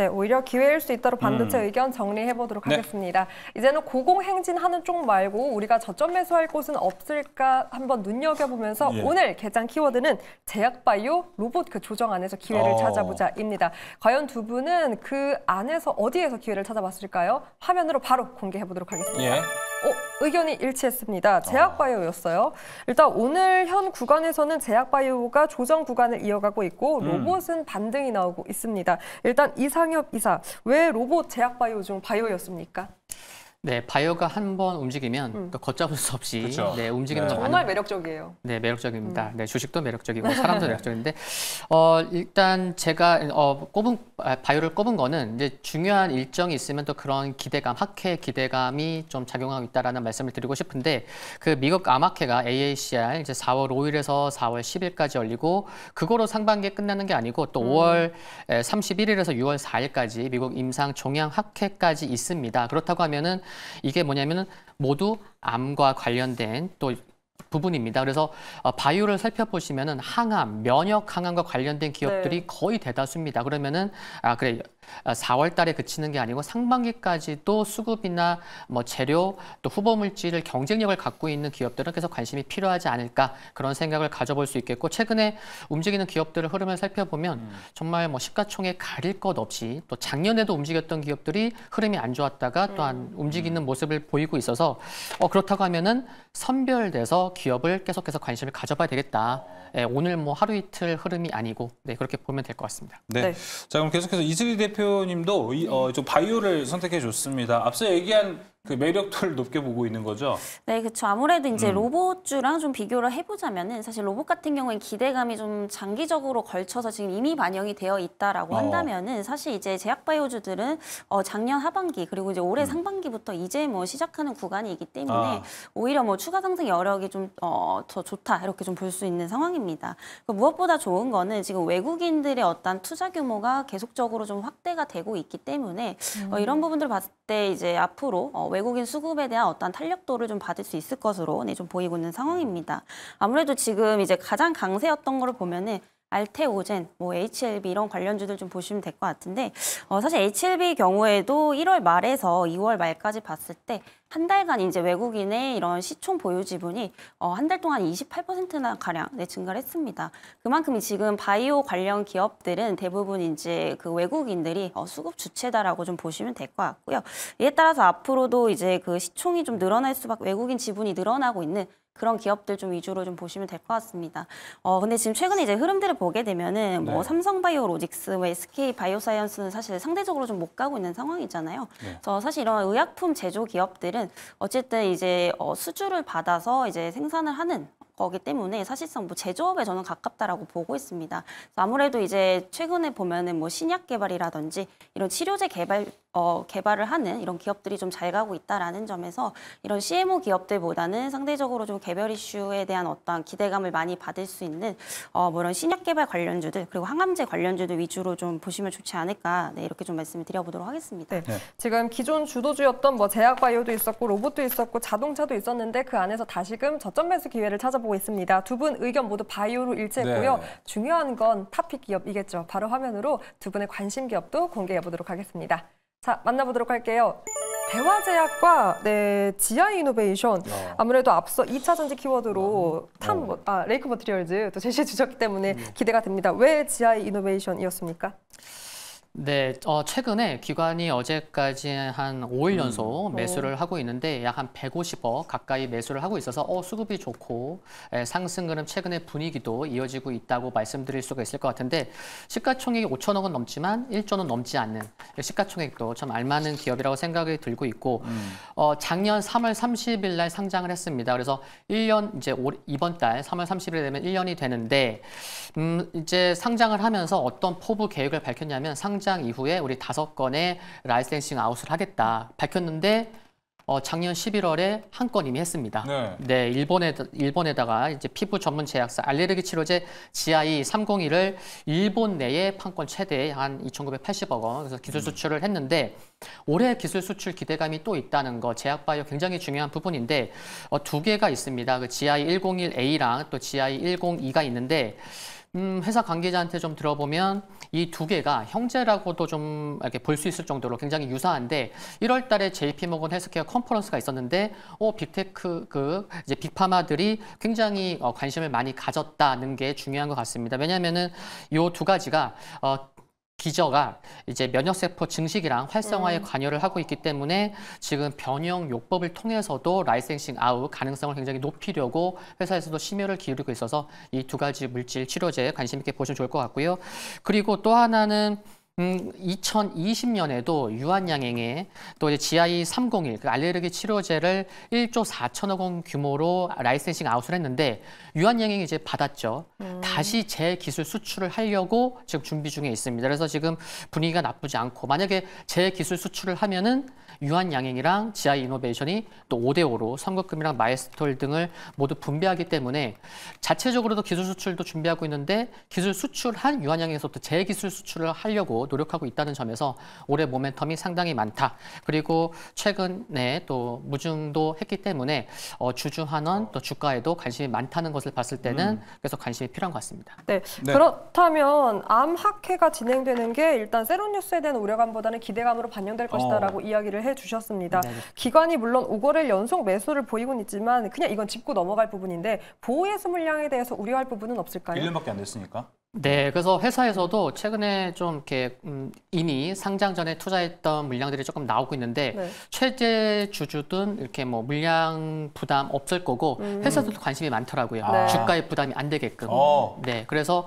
네, 오히려 기회일 수 있도록 반도체 음. 의견 정리해 보도록 네. 하겠습니다. 이제는 고공행진하는 쪽 말고 우리가 저점 매수할 곳은 없을까 한번 눈여겨보면서 예. 오늘 개장 키워드는 제약바이오 로봇 그 조정 안에서 기회를 어. 찾아보자입니다. 과연 두 분은 그 안에서 어디에서 기회를 찾아봤을까요? 화면으로 바로 공개해 보도록 하겠습니다. 예. 의견이 일치했습니다. 아. 제약바이오였어요. 일단 오늘 현 구간에서는 제약바이오가 조정 구간을 이어가고 있고 음. 로봇은 반등이 나오고 있습니다. 일단 이상엽 이사, 왜 로봇 제약바이오 중 바이오였습니까? 네, 바이어가 한 번 움직이면 음. 그러니까 걷잡을 수 없이 그쵸. 네, 움직이는 네. 정말 많은... 매력적이에요. 네, 매력적입니다. 음. 네, 주식도 매력적이고 사람도 매력적인데 어, 일단 제가 어, 꼽은 아, 바이오를 꼽은 거는 이제 중요한 일정이 있으면 또 그런 기대감, 학회 기대감이 좀 작용하고 있다라는 말씀을 드리고 싶은데 그 미국 암학회가 AACR 이제 4월 5일에서 4월 10일까지 열리고 그거로 상반기에 끝나는 게 아니고 또 음. 5월 31일에서 6월 4일까지 미국 임상 종양 학회까지 있습니다. 그렇다고 하면은 이게 뭐냐면은 모두 암과 관련된 또 부분입니다. 그래서 어, 바이오를 살펴보시면은 항암, 면역 항암과 관련된 기업들이 네. 거의 대다수입니다. 그러면은 아 그래 4월 아, 달에 그치는 게 아니고 상반기까지도 수급이나 뭐 재료 또 후보 물질을 경쟁력을 갖고 있는 기업들은 계속 관심이 필요하지 않을까 그런 생각을 가져볼 수 있겠고 최근에 움직이는 기업들을 흐름을 살펴보면 음. 정말 뭐 시가총액 가릴 것 없이 또 작년에도 움직였던 기업들이 흐름이 안 좋았다가 또한 음. 움직이는 음. 모습을 보이고 있어서 어 그렇다고 하면은 선별돼서 기업을 계속해서 관심을 가져봐야 되겠다. 어. 네, 오늘 뭐 하루 이틀 흐름이 아니고 네, 그렇게 보면 될 것 같습니다. 네. 네. 자 그럼 계속해서 이슬기 대표님도 이, 어, 네. 네. 좀 바이오를 선택해 줬습니다. 앞서 얘기한 그 매력도를 높게 보고 있는 거죠? 네, 그렇죠. 아무래도 이제 음. 로봇주랑 좀 비교를 해보자면은 사실 로봇 같은 경우엔 기대감이 좀 장기적으로 걸쳐서 지금 이미 반영이 되어 있다라고 어. 한다면은 사실 이제 제약바이오주들은 어, 작년 하반기 그리고 이제 올해 음. 상반기부터 이제 뭐 시작하는 구간이기 때문에 아. 오히려 뭐 추가 상승 여력이 좀더 어, 좋다 이렇게 좀 볼 수 있는 상황입니다. 그 무엇보다 좋은 거는 지금 외국인들의 어떤 투자 규모가 계속적으로 좀 확대가 되고 있기 때문에 어, 음. 어, 이런 부분들 봤을 때 이제 앞으로 어, 외국인 수급에 대한 어떤 탄력도를 좀 받을 수 있을 것으로 네, 좀 보이고 있는 상황입니다. 아무래도 지금 이제 가장 강세였던 거를 보면은 알테오젠, 뭐 HLB 이런 관련주들 좀 보시면 될 것 같은데 어, 사실 HLB 경우에도 1월 말에서 2월 말까지 봤을 때 한 달간 이제 외국인의 이런 시총 보유 지분이 어, 한 달 동안 28%나 가량 네, 증가를 했습니다. 그만큼 지금 바이오 관련 기업들은 대부분 이제 그 외국인들이 어, 수급 주체다라고 좀 보시면 될 것 같고요. 이에 따라서 앞으로도 이제 그 시총이 좀 늘어날 수밖에 외국인 지분이 늘어나고 있는 그런 기업들 좀 위주로 좀 보시면 될 것 같습니다. 어 근데 지금 최근에 이제 흐름들을 보게 되면은 뭐 네. 삼성바이오로직스, 뭐 SK 바이오사이언스는 사실 상대적으로 좀 못 가고 있는 상황이잖아요. 네. 그래서 사실 이런 의약품 제조 기업들은 어쨌든 이제 어, 수주를 받아서 이제 생산을 하는 거기 때문에 사실상 뭐 제조업에 저는 가깝다라고 보고 있습니다. 아무래도 이제 최근에 보면은 뭐 신약 개발이라든지 이런 치료제 개발 어, 개발을 하는 이런 기업들이 좀 잘 가고 있다라는 점에서 이런 CMO 기업들보다는 상대적으로 좀 개별 이슈에 대한 어떠한 기대감을 많이 받을 수 있는 어, 뭐 이런 신약 개발 관련주들 그리고 항암제 관련주들 위주로 좀 보시면 좋지 않을까 네, 이렇게 좀 말씀을 드려보도록 하겠습니다. 네. 네. 지금 기존 주도주였던 뭐 제약바이오도 있었고 로봇도 있었고 자동차도 있었는데 그 안에서 다시금 저점 매수 기회를 찾아보고 있습니다. 두 분 의견 모두 바이오로 일치했고요. 네. 중요한 건타픽 기업이겠죠. 바로 화면으로 두 분의 관심 기업도 공개해 보도록 하겠습니다. 자, 만나보도록 할게요. 대화제약과 네, 지하 이노베이션 어. 아무래도 앞서 2차 전지 키워드로 음. 탐, 어. 뭐, 아, 레이크 머트리얼즈 또 제시해 주셨기 때문에 음. 기대가 됩니다. 왜 지하 이노베이션이었습니까? 네, 어, 최근에 기관이 어제까지 한 5일 음. 연속 음. 매수를 어. 하고 있는데 약 한 150억 가까이 매수를 하고 있어서 어, 수급이 좋고 예, 상승 그럼 최근의 분위기도 이어지고 있다고 말씀드릴 수가 있을 것 같은데 시가총액이 5천억은 넘지만 1조는 넘지 않는 예, 시가총액도 참 알맞은 기업이라고 생각이 들고 있고 음. 어, 작년 3월 30일 날 상장을 했습니다. 그래서 1년 이제 올, 이번 달 3월 30일 되면 1년이 되는데 음, 이제 상장을 하면서 어떤 포부 계획을 밝혔냐면 상 상장 이후에 우리 다섯 건의 라이센싱 아웃을 하겠다 밝혔는데 어, 작년 11월에 한 건 이미 했습니다. 네. 네, 일본에 일본에다가 이제 피부 전문 제약사 알레르기 치료제 GI 301을 일본 내에 판권 최대 한 2,980억 원 그래서 기술 음. 수출을 했는데 올해 기술 수출 기대감이 또 있다는 거 제약바이오 굉장히 중요한 부분인데 어, 두 개가 있습니다. 그 GI 101A랑 또 GI 102가 있는데 음, 회사 관계자한테 좀 들어보면. 이두 개가 형제라고도 좀 이렇게 볼 수 있을 정도로 굉장히 유사한데 1월 달에 JP 모건 헬스케어 컨퍼런스가 있었는데 어 빅테크 그 이제 빅파마들이 굉장히 어, 관심을 많이 가졌다는 게 중요한 것 같습니다. 왜냐면은 이 두 가지가 어 기저가 이제 면역세포 증식이랑 활성화에 음. 관여를 하고 있기 때문에 지금 변형요법을 통해서도 라이센싱 아웃 가능성을 굉장히 높이려고 회사에서도 심혈을 기울이고 있어서 이 두 가지 물질 치료제에 관심 있게 보시면 좋을 것 같고요. 그리고 또 하나는 음, 2020년에도 유한양행에 또 이제 GI 301그 알레르기 치료제를 1조 4천억 원 규모로 라이센싱 아웃을 했는데 유한양행이 이제 받았죠. 음. 다시 재기술 수출을 하려고 지금 준비 중에 있습니다. 그래서 지금 분위기가 나쁘지 않고 만약에 재기술 수출을 하면은 유한양행이랑 지하이노베이션이 또 5대5로 선거금이랑 마이스톨 등을 모두 분배하기 때문에 자체적으로도 기술 수출도 준비하고 있는데 기술 수출한 유한양행에서부터 재기술 수출을 하려고 노력하고 있다는 점에서 올해 모멘텀이 상당히 많다. 그리고 최근에 또 무중도 했기 때문에 어, 주주환원 또 주가에도 관심이 많다는 것을 봤을 때는 음. 그래서 관심이 필요한 것 같습니다. 네. 네. 그렇다면 암 학회가 진행되는 게 일단 세론뉴스에 대한 우려감보다는 기대감으로 반영될 어. 것이다라고 이야기를 해 해주셨습니다. 네, 네. 기관이 물론 5거래 연속 매수를 보이고는 있지만 그냥 이건 짚고 넘어갈 부분인데 보호예수 물량에 대해서 우려할 부분은 없을까요? 1년밖에 안 됐으니까. 네, 그래서 회사에서도 최근에 좀 이렇게 음, 이미 상장 전에 투자했던 물량들이 조금 나오고 있는데 네. 최대 주주든 이렇게 뭐 물량 부담 없을 거고 음. 회사들도 관심이 많더라고요. 네. 주가의 부담이 안 되게끔. 어. 네, 그래서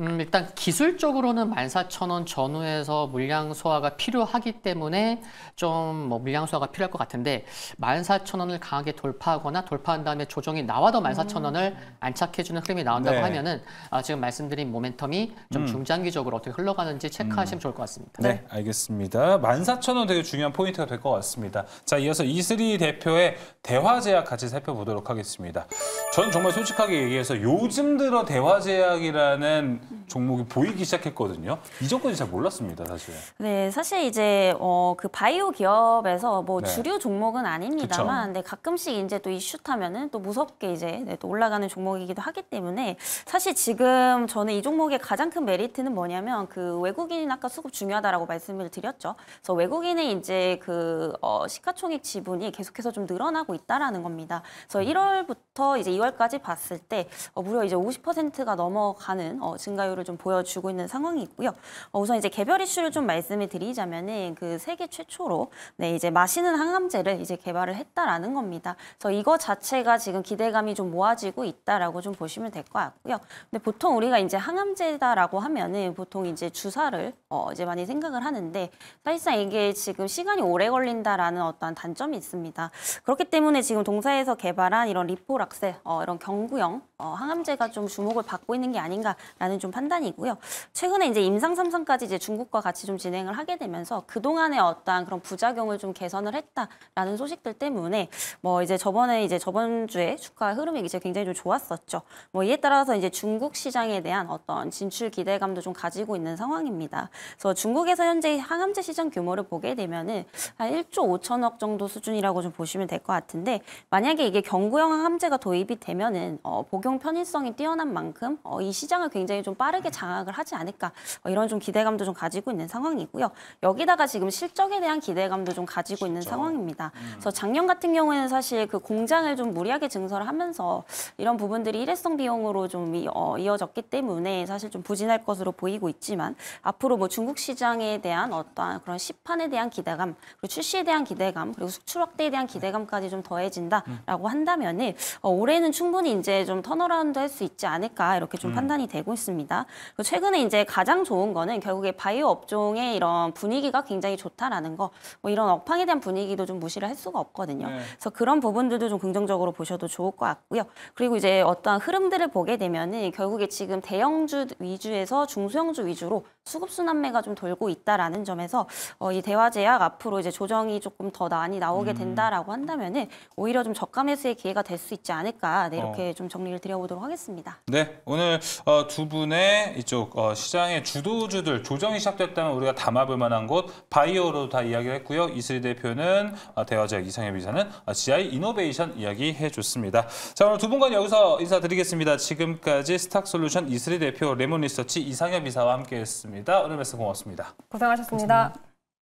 음, 일단 기술적으로는 만 사천 원 전후에서 물량 소화가 필요하기 때문에 좀 뭐 물량 소화가 필요할 것 같은데 만 사천 원을 강하게 돌파하거나 돌파한 다음에 조정이 나와도 만 사천 원을 음. 안착해주는 흐름이 나온다고 네. 하면은 아, 지금 말씀드린 뭐 모멘텀이 좀 음. 중장기적으로 어떻게 흘러가는지 체크하시면 음. 좋을 것 같습니다. 네, 알겠습니다. 14,000원 되게 중요한 포인트가 될 것 같습니다. 자, 이어서 이슬이 대표의 대화제약 같이 살펴보도록 하겠습니다. 전 정말 솔직하게 얘기해서 요즘 들어 대화제약이라는 종목이 보이기 시작했거든요. 이전까지 잘 몰랐습니다, 사실. 네, 사실 이제 어, 그 바이오 기업에서 뭐 네. 주류 종목은 아닙니다만 근데 네, 가끔씩 이제 또 이슈 타면은 또 무섭게 이제 네, 또 올라가는 종목이기도 하기 때문에 사실 지금 저는 이 종목의 가장 큰 메리트는 뭐냐면 그 외국인 아까 수급 중요하다라고 말씀을 드렸죠. 그래서 외국인의 이제 그 어, 시가총액 지분이 계속해서 좀 늘어나고 있다라는 겁니다. 그래서 1월부터 음. 이제 2월까지 봤을 때 어, 무려 이제 50%가 넘어가는 어, 증가율을 좀 보여주고 있는 상황이 있고요. 어, 우선 이제 개별 이슈를 좀 말씀을 드리자면은 그 세계 최초로 네 이제 마시는 항암제를 이제 개발을 했다라는 겁니다. 그래서 이거 자체가 지금 기대감이 좀 모아지고 있다라고 좀 보시면 될 것 같고요. 근데 보통 우리가 이제 항 항암제다라고 하면은 보통 이제 주사를 어, 이제 많이 생각을 하는데 사실상 이게 지금 시간이 오래 걸린다라는 어떤 단점이 있습니다. 그렇기 때문에 지금 동사에서 개발한 이런 리포락셀 어, 이런 경구형 어, 항암제가 좀 주목을 받고 있는 게 아닌가라는 좀 판단이고요. 최근에 이제 임상 삼상까지 이제 중국과 같이 좀 진행을 하게 되면서 그 동안의 어떠한 그런 부작용을 좀 개선을 했다라는 소식들 때문에 뭐 이제 저번에 이제 저번 주에 주가 흐름이 이제 굉장히 좀 좋았었죠. 뭐 이에 따라서 이제 중국 시장에 대한 어떤 어떤 진출 기대감도 좀 가지고 있는 상황입니다. 그래서 중국에서 현재 항암제 시장 규모를 보게 되면은 한 1조 5천억 정도 수준이라고 좀 보시면 될 것 같은데 만약에 이게 경구형 항암제가 도입이 되면은 어, 복용 편의성이 뛰어난 만큼 어, 이 시장을 굉장히 좀 빠르게 장악을 하지 않을까 어, 이런 좀 기대감도 좀 가지고 있는 상황이고요. 여기다가 지금 실적에 대한 기대감도 좀 가지고 진짜? 있는 상황입니다. 음. 그래서 작년 같은 경우에는 사실 그 공장을 좀 무리하게 증설하면서 이런 부분들이 일회성 비용으로 좀 어, 이어졌기 때문에 사실 좀 부진할 것으로 보이고 있지만 앞으로 뭐 중국 시장에 대한 어떠한 그런 시판에 대한 기대감 그리고 출시에 대한 기대감 그리고 수출 확대에 대한 기대감까지 좀 더해진다라고 음. 한다면은 어, 올해는 충분히 이제 좀 턴어라운드 할 수 있지 않을까 이렇게 좀 음. 판단이 되고 있습니다. 최근에 이제 가장 좋은 거는 결국에 바이오 업종의 이런 분위기가 굉장히 좋다라는 거뭐 이런 업황에 대한 분위기도 좀 무시를 할 수가 없거든요. 네. 그래서 그런 부분들도 좀 긍정적으로 보셔도 좋을 것 같고요. 그리고 이제 어떠한 흐름들을 보게 되면은 결국에 지금 대형 상주 위주에서 중소형주 위주로 수급순환매가 좀 돌고 있다라는 점에서 어, 이 대화제약 앞으로 이제 조정이 조금 더 많이 나오게 음. 된다라고 한다면 오히려 좀 저가 매수의 기회가 될 수 있지 않을까 네, 어. 이렇게 어. 좀 정리를 드려보도록 하겠습니다. 네 오늘 어, 두 분의 이쪽 어, 시장의 주도주들 조정이 시작됐다면 우리가 담아볼 만한 곳 바이오로 다 이야기를 했고요. 이슬이 대표는 어, 대화제약 이상엽 이사는 어, GI 이노베이션 이야기해 줬습니다. 자 오늘 두 분간 여기서 인사드리겠습니다. 지금까지 스탁솔루션 이슬이 대표 레몬리서치 이상엽 이사와 함께했습니다. 겁니다. 오늘 말씀 고맙습니다. 고생하셨습니다 감사합니다.